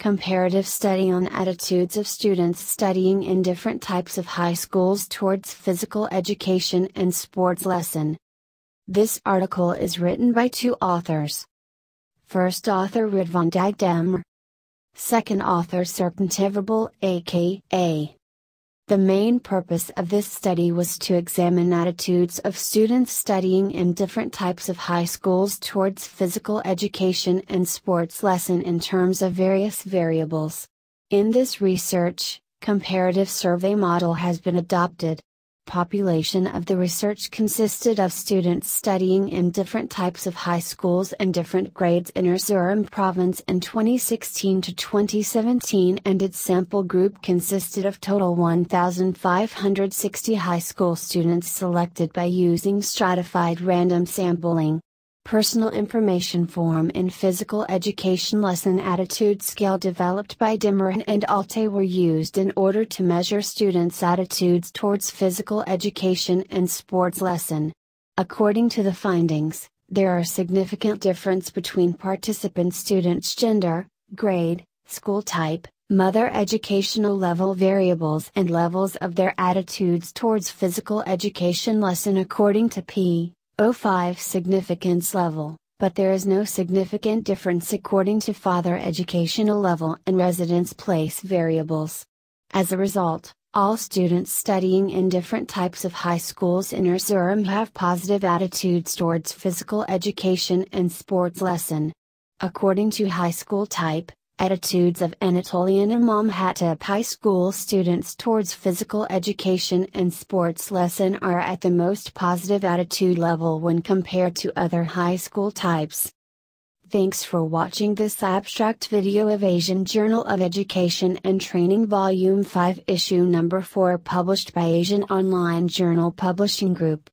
Comparative study on attitudes of students studying in different types of high schools towards physical education and sports lesson. This article is written by two authors. First author Ridvan Dagdemr. Second author Serpentivable aka the main purpose of this study was to examine attitudes of students studying in different types of high schools towards physical education and sports lesson in terms of various variables. In this research, comparative survey model has been adopted population of the research consisted of students studying in different types of high schools and different grades in Erzurum province in 2016 to 2017 and its sample group consisted of total 1,560 high school students selected by using stratified random sampling personal information form and physical education lesson attitude scale developed by Demeron and Alte were used in order to measure students' attitudes towards physical education and sports lesson. According to the findings, there are significant difference between participant students' gender, grade, school type, mother educational level variables and levels of their attitudes towards physical education lesson according to P. 0.05 significance level, but there is no significant difference according to father educational level and residence place variables. As a result, all students studying in different types of high schools in Erzurum have positive attitudes towards physical education and sports lesson. According to high school type, Attitudes of Anatolian Imam Hatip High School students towards physical education and sports lesson are at the most positive attitude level when compared to other high school types. Thanks for watching this abstract video of Asian Journal of Education and Training Volume 5 Issue Number 4 published by Asian Online Journal Publishing Group.